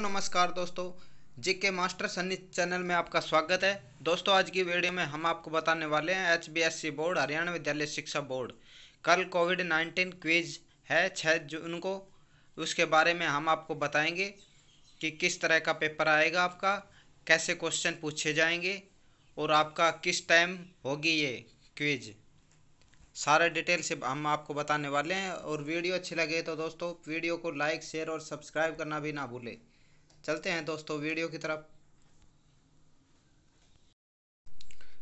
नमस्कार दोस्तों जीके के मास्टर सन्नी चैनल में आपका स्वागत है दोस्तों आज की वीडियो में हम आपको बताने वाले हैं एचबीएससी बोर्ड हरियाणा विद्यालय शिक्षा बोर्ड कल कोविड नाइन्टीन क्विज है छः जून को उसके बारे में हम आपको बताएंगे कि किस तरह का पेपर आएगा आपका कैसे क्वेश्चन पूछे जाएंगे और आपका किस टाइम होगी ये क्विज सारे डिटेल से हम आपको बताने वाले हैं और वीडियो अच्छी लगे तो दोस्तों वीडियो को लाइक शेयर और सब्सक्राइब करना भी ना भूलें चलते हैं दोस्तों वीडियो की तरफ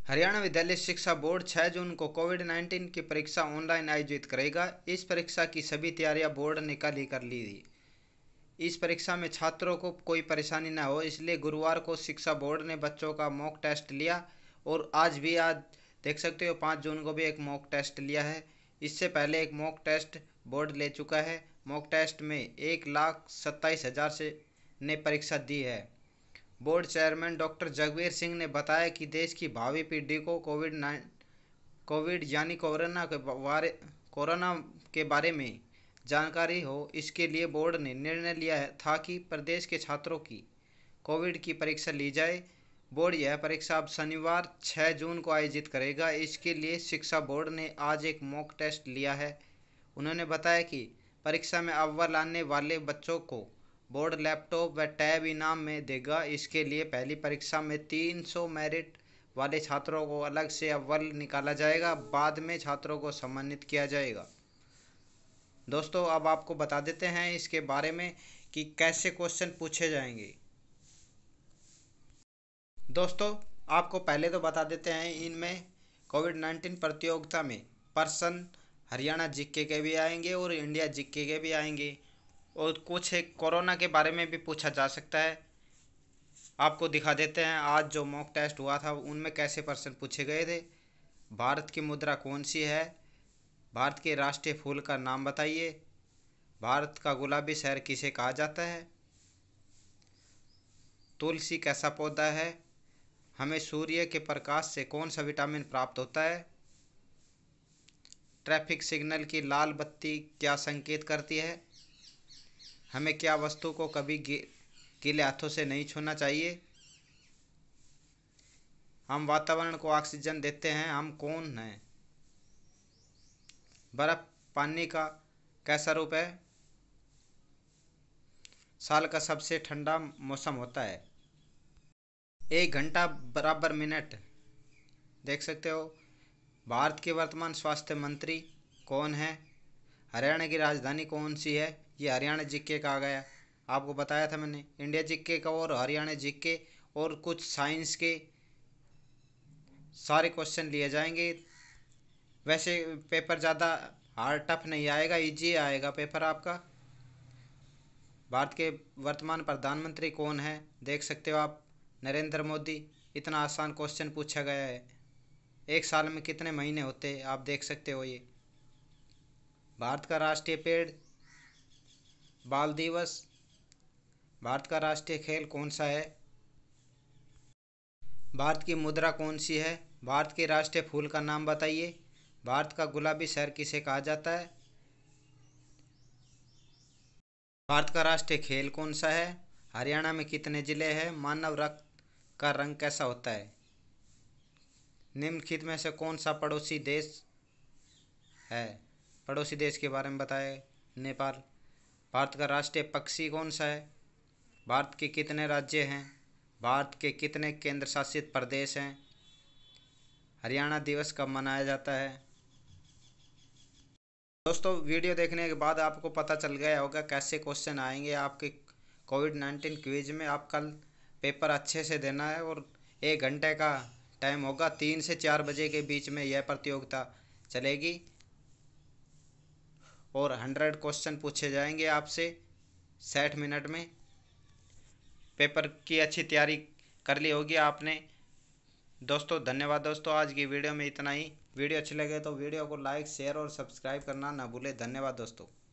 हरियाणा विद्यालय शिक्षा बोर्ड 6 जून को कोविड 19 की परीक्षा ऑनलाइन आयोजित करेगा इस परीक्षा की सभी तैयारियां बोर्ड ने कल ही कर ली थी इस परीक्षा में छात्रों को कोई परेशानी ना हो इसलिए गुरुवार को शिक्षा बोर्ड ने बच्चों का मॉक टेस्ट लिया और आज भी आज देख सकते हो पाँच जून को भी एक मॉक टेस्ट लिया है इससे पहले एक मॉक टेस्ट बोर्ड ले चुका है मॉक टेस्ट में एक लाख सत्ताईस हज़ार से ने परीक्षा दी है board chairman doctor Jagbir Singh ने बताया कि देश की भावी पीढ़ी को कोविड नाइन कोविड यानी कोरोना के बारे कोरोना के बारे में जानकारी हो इसके लिए बोर्ड ने निर्णय लिया है था कि प्रदेश के छात्रों की कोविड की परीक्षा ली जाए बोर्ड यह परीक्षा अब शनिवार 6 जून को आयोजित करेगा इसके लिए शिक्षा बोर्ड ने आज एक मॉक टेस्ट लिया है उन्होंने बताया कि परीक्षा में अव्वल आने वाले बच्चों को बोर्ड लैपटॉप व टैब इनाम में देगा इसके लिए पहली परीक्षा में 300 मेरिट वाले छात्रों को अलग से अव्वल निकाला जाएगा बाद में छात्रों को सम्मानित किया जाएगा दोस्तों अब आपको बता देते हैं इसके बारे में कि कैसे क्वेश्चन पूछे जाएंगे दोस्तों आपको पहले तो बता देते हैं इनमें कोविड नाइन्टीन प्रतियोगिता में पर्सन हरियाणा जिक्के के भी आएंगे और इंडिया जिक्के के भी आएंगे और कुछ एक कोरोना के बारे में भी पूछा जा सकता है आपको दिखा देते हैं आज जो मॉक टेस्ट हुआ था उनमें कैसे प्रश्न पूछे गए थे भारत की मुद्रा कौन सी है भारत के राष्ट्रीय फूल का नाम बताइए भारत का गुलाबी शहर किसे कहा जाता है तुलसी कैसा पौधा है हमें सूर्य के प्रकाश से कौन सा विटामिन प्राप्त होता है ट्रैफिक सिग्नल की लाल बत्ती क्या संकेत करती है हमें क्या वस्तु को कभी गीले हाथों से नहीं छूना चाहिए हम वातावरण को ऑक्सीजन देते हैं हम कौन हैं बर्फ पानी का कैसा रूप है साल का सबसे ठंडा मौसम होता है एक घंटा बराबर मिनट देख सकते हो भारत के वर्तमान स्वास्थ्य मंत्री कौन है हरियाणा की राजधानी कौन सी है ये हरियाणा जिक्के का आ गया आपको बताया था मैंने इंडिया जिक्के का और हरियाणा जिक्के और कुछ साइंस के सारे क्वेश्चन लिए जाएंगे वैसे पेपर ज़्यादा हार्ड टफ नहीं आएगा इजी आएगा पेपर आपका भारत के वर्तमान प्रधानमंत्री कौन है देख सकते हो आप नरेंद्र मोदी इतना आसान क्वेश्चन पूछा गया है एक साल में कितने महीने होते हैं आप देख सकते हो ये भारत का राष्ट्रीय पेड़ बाल दिवस भारत का राष्ट्रीय खेल कौन सा है भारत की मुद्रा कौन सी है भारत के राष्ट्रीय फूल का नाम बताइए भारत का गुलाबी शहर किसे कहा जाता है भारत का राष्ट्रीय खेल कौन सा है हरियाणा में कितने जिले हैं मानव रक्त का रंग कैसा होता है निम्नलिखित में से कौन सा पड़ोसी देश है पड़ोसी देश के बारे में बताए नेपाल भारत का राष्ट्रीय पक्षी कौन सा है भारत के कितने राज्य हैं भारत के कितने केंद्र शासित प्रदेश हैं हरियाणा दिवस कब मनाया जाता है दोस्तों वीडियो देखने के बाद आपको पता चल गया होगा कैसे क्वेश्चन आएंगे आपके कोविड नाइन्टीन क्विज में आप कल पेपर अच्छे से देना है और एक घंटे का टाइम होगा तीन से चार बजे के बीच में यह प्रतियोगिता चलेगी और हंड्रेड क्वेश्चन पूछे जाएंगे आपसे साठ मिनट में पेपर की अच्छी तैयारी कर ली होगी आपने दोस्तों धन्यवाद दोस्तों आज की वीडियो में इतना ही वीडियो अच्छी लगे तो वीडियो को लाइक शेयर और सब्सक्राइब करना ना भूले धन्यवाद दोस्तों